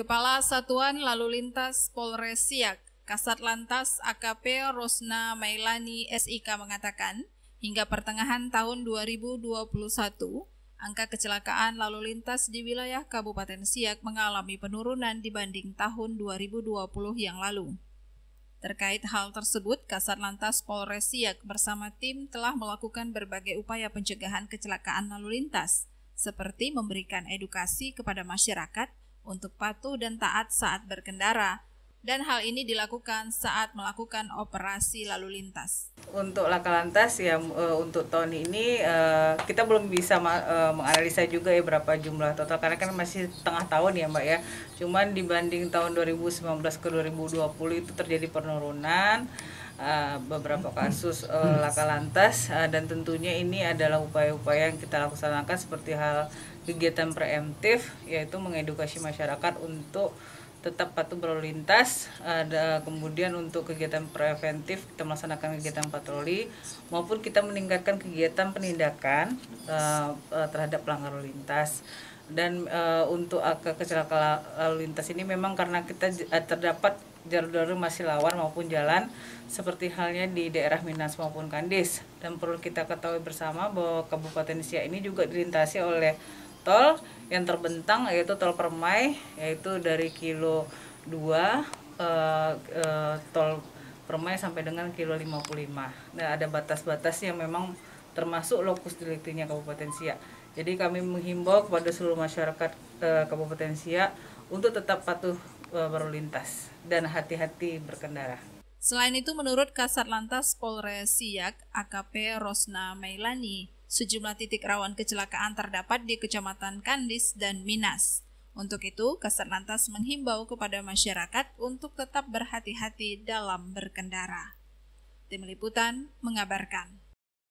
Kepala Satuan Lalu Lintas Polres Siak, Kasat Lantas AKP Rosna Mailani SIK mengatakan, hingga pertengahan tahun 2021, angka kecelakaan lalu lintas di wilayah Kabupaten Siak mengalami penurunan dibanding tahun 2020 yang lalu. Terkait hal tersebut, Kasat Lantas Polres Siak bersama tim telah melakukan berbagai upaya pencegahan kecelakaan lalu lintas, seperti memberikan edukasi kepada masyarakat untuk patuh dan taat saat berkendara dan hal ini dilakukan saat melakukan operasi lalu lintas. Untuk laka lantas ya eh, untuk tahun ini eh, kita belum bisa eh, menganalisa juga ya berapa jumlah total karena kan masih tengah tahun ya Mbak ya. Cuman dibanding tahun 2019 ke 2020 itu terjadi penurunan beberapa kasus laka lantas dan tentunya ini adalah upaya-upaya yang kita laksanakan seperti hal kegiatan preemptif yaitu mengedukasi masyarakat untuk tetap patuh berlalu lintas ada kemudian untuk kegiatan preventif kita melaksanakan kegiatan patroli maupun kita meningkatkan kegiatan penindakan uh, terhadap pelanggar lalu lintas dan uh, untuk uh, kecelakaan lalu lintas ini memang karena kita uh, terdapat jalur-jalur masih lawan maupun jalan seperti halnya di daerah Minas maupun Kandis dan perlu kita ketahui bersama bahwa Kabupaten Sia ini juga dilintasi oleh tol yang terbentang yaitu tol Permai yaitu dari kilo 2 e, e, tol Permai sampai dengan kilo 55. Nah, ada batas-batas yang memang termasuk lokus deliktinya Kabupaten Siak. Jadi kami menghimbau kepada seluruh masyarakat e, Kabupaten Siak untuk tetap patuh e, eh, lintas dan hati-hati berkendara. Selain itu, menurut Kasat Lantas Polres Siak, AKP Rosna Mailani, sejumlah titik rawan kecelakaan terdapat di Kecamatan Kandis dan Minas. Untuk itu, Lantas menghimbau kepada masyarakat untuk tetap berhati-hati dalam berkendara. Tim Liputan mengabarkan.